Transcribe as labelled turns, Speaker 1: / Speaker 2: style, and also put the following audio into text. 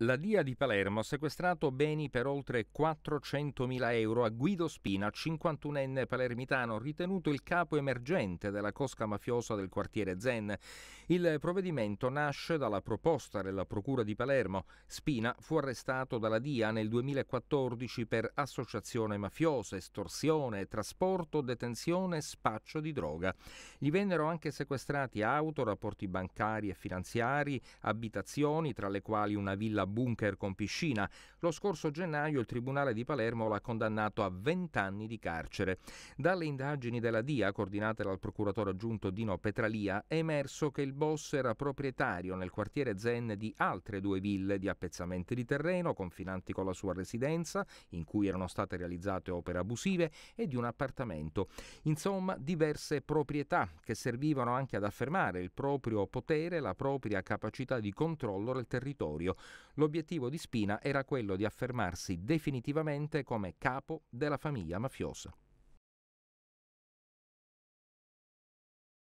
Speaker 1: La DIA di Palermo ha sequestrato beni per oltre 400.000 euro a Guido Spina, 51enne palermitano, ritenuto il capo emergente della cosca mafiosa del quartiere Zen. Il provvedimento nasce dalla proposta della Procura di Palermo. Spina fu arrestato dalla DIA nel 2014 per associazione mafiosa, estorsione, trasporto, detenzione e spaccio di droga. Gli vennero anche sequestrati auto, rapporti bancari e finanziari, abitazioni, tra le quali una villa bunker con piscina. Lo scorso gennaio il Tribunale di Palermo l'ha condannato a 20 anni di carcere. Dalle indagini della DIA, coordinate dal procuratore aggiunto Dino Petralia, è emerso che il boss era proprietario nel quartiere Zen di altre due ville di appezzamenti di terreno confinanti con la sua residenza, in cui erano state realizzate opere abusive, e di un appartamento. Insomma, diverse proprietà che servivano anche ad affermare il proprio potere e la propria capacità di controllo del territorio. L'obiettivo di Spina era quello di affermarsi definitivamente come capo della famiglia mafiosa.